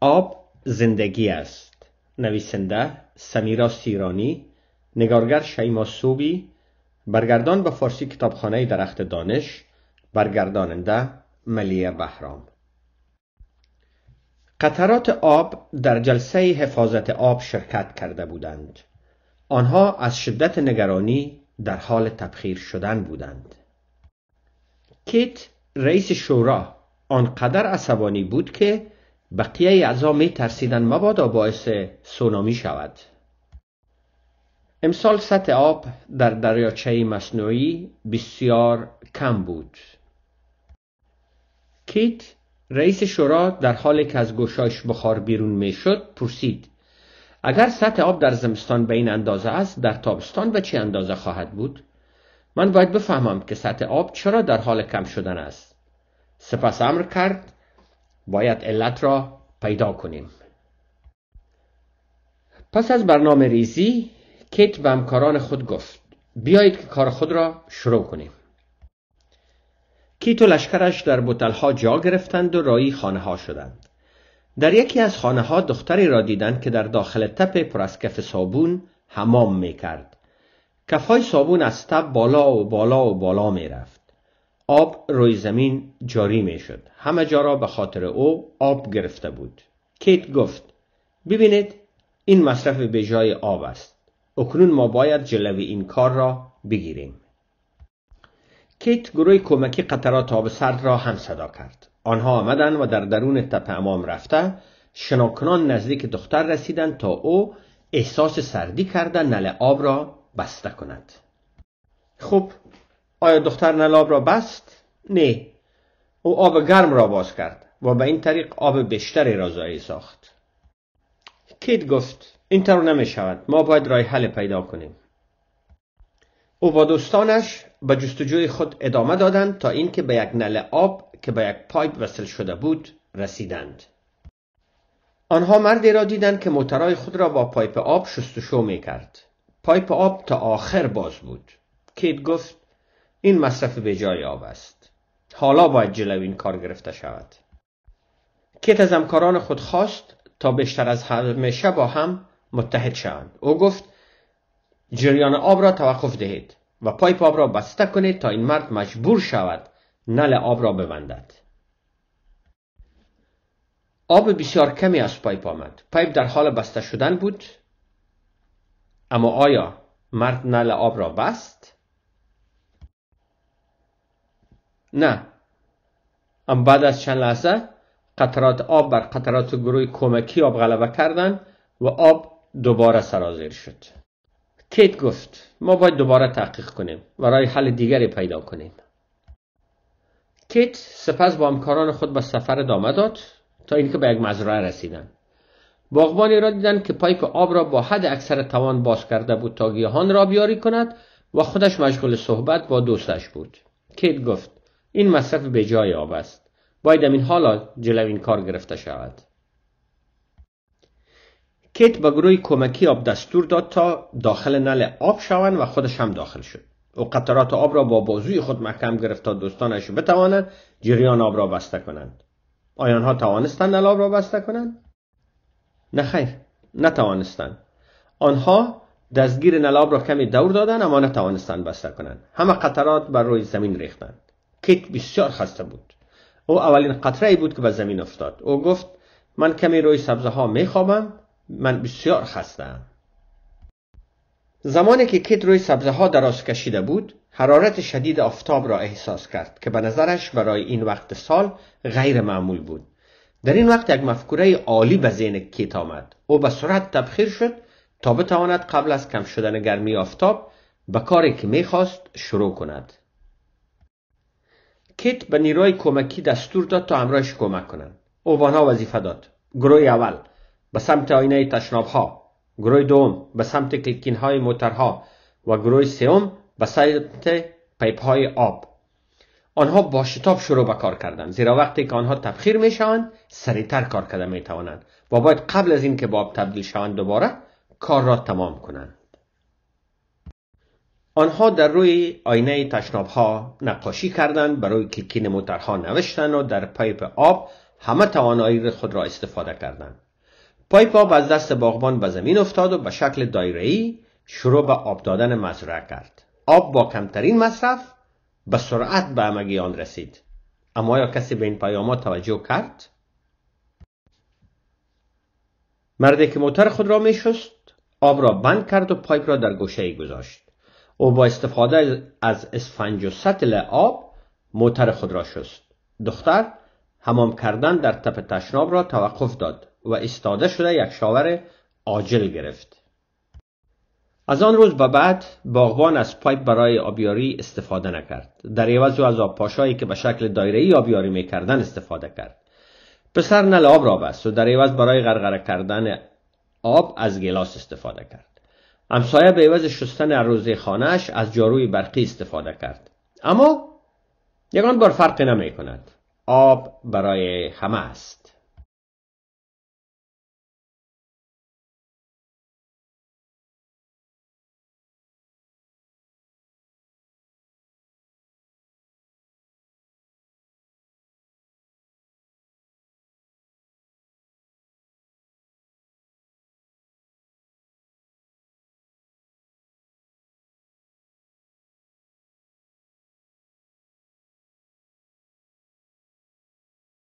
آب زندگی است نویسنده سمیرا سیرانی نگارگر شیما برگردان به فارسی کتابخانه درخت دانش برگرداننده ملیه بهرام قطرات آب در جلسه حفاظت آب شرکت کرده بودند آنها از شدت نگرانی در حال تبخیر شدن بودند کیت رئیس شورا آنقدر عصبانی بود که بقیه اعضا می ترسیدن مبادا باعث سونامی شود امسال سطح آب در دریاچه مصنوعی بسیار کم بود کیت رئیس شورا در حالی که از گوشاش بخار بیرون شد پرسید اگر سطح آب در زمستان به این اندازه است در تابستان به چه اندازه خواهد بود من باید بفهمم که سطح آب چرا در حال کم شدن است سپس امر کرد باید علت را پیدا کنیم پس از برنامه ریزی کیت به همکاران خود گفت بیایید که کار خود را شروع کنیم کیت و لشکرش در بوتلها جا گرفتند و رایی خانه ها شدند در یکی از خانه ها دختری را دیدند که در داخل تپ پر از کف صابون حمام می کرد کفای صابون از تب بالا و بالا و بالا می رفت آب روی زمین جاری می شد. همه جا را به خاطر او آب گرفته بود. کیت گفت ببینید این مصرف به جای آب است. اکنون ما باید جلوی این کار را بگیریم. کیت گروه کمکی قطرات آب سرد را هم صدا کرد. آنها آمدند و در درون تپه امام رفته شناکنان نزدیک دختر رسیدند تا او احساس سردی کرده نل آب را بسته کند. خب آیا دختر نلاب را بست؟ نه او آب گرم را باز کرد و به این طریق آب بیشتری را زایی ساخت کیت گفت این طور نمی شود ما باید رای حل پیدا کنیم او با دوستانش به جستجوی خود ادامه دادند تا اینکه به یک نل آب که به یک پایپ وصل شده بود رسیدند آنها مردی را دیدند که موترای خود را با پایپ آب شستشو می کرد پایپ آب تا آخر باز بود کیت گفت این مصرف جای آب است حالا باید جلو این کار گرفته شود کیت از همکاران خود خواست تا بیشتر از همیشه با هم متحد شوند او گفت جریان آب را توقف دهید و پایپ آب را بسته کنید تا این مرد مجبور شود نل آب را ببندد آب بسیار کمی از پایپ آمد پایپ در حال بسته شدن بود اما آیا مرد نل آب را بست نه اما بعد از چند لحظه قطرات آب بر قطرات گروه کمکی آب غلبه کردند و آب دوباره سرازیر شد کیت گفت ما باید دوباره تحقیق کنیم و رای حل دیگری پیدا کنیم کیت سپس با همکاران خود به سفر ادامه داد تا اینکه به یک مزرعه رسیدند باغبانی را دیدن که پایپ آب را با حد اکثر توان باز کرده بود تا گیاهان را بیاری کند و خودش مشغول صحبت با دوستش بود کیت گفت این مصرف به جای آب است باید این حالا جلو این کار گرفته شود کیت به گروه کمکی آب دستور داد تا داخل نل آب شوند و خودش هم داخل شد او قطرات آب را با بازوی خود محکم گرفت تا دوستانش بتوانند جریان آب را بسته کنند آیا آنها توانستند نل آب را بسته کنند نه خیر نتوانستند آنها دستگیر نل آب را کمی دور دادند اما نتوانستند بسته کنند همه قطرات بر روی زمین ریختند کیت بسیار خسته بود او اولین قطره ای بود که به زمین افتاد او گفت من کمی روی سبزه ها می میخوابم من بسیار خسته ام زمانی که کیت روی سبزه ها دراز کشیده بود حرارت شدید آفتاب را احساس کرد که به نظرش برای این وقت سال غیر معمول بود در این وقت یک مفکوره عالی به ذهن کیت آمد او به سرعت تبخیر شد تا بتواند قبل از کم شدن گرمی آفتاب به کاری که میخواست شروع کند کیت به نیروی کمکی دستور داد تا همراهش کمک کنند اووانا وظیفه داد گروه اول به سمت آینه ها. گروه دوم به سمت کلکین های موترها و گروه سوم به سمت پیپ های آب آنها با شتاب شروع به کار کردند زیرا وقتی که آنها تبخیر می شوند سریعتر کار کرده می توانند و باید قبل از اینکه به آب تبدیل شوند دوباره کار را تمام کنند آنها در روی آینه تشناب ها نقاشی کردند برای کلکین موترها نوشتند و در پایپ آب همه توانایی خود را استفاده کردند پایپ آب از دست باغبان به زمین افتاد و به شکل دایره‌ای شروع به آب دادن مزرعه کرد آب با کمترین مصرف به سرعت به همگی آن رسید اما یا کسی به این پیامات توجه کرد مردی که موتر خود را میشست آب را بند کرد و پایپ را در گوشه گذاشت او با استفاده از اسفنج و سطل آب موتر خود را شست دختر همام کردن در تپ تشناب را توقف داد و ایستاده شده یک شاور عاجل گرفت از آن روز به بعد باغبان از پایپ برای آبیاری استفاده نکرد در عوض او از آبپاشایی که به شکل ای آبیاری کردن استفاده کرد پسر نل آب را بست و در عوض برای غرغره کردن آب از گلاس استفاده کرد همسایه به عوض شستن روزه خانهش از جاروی برقی استفاده کرد اما یکان بار فرق نمی کند آب برای همه است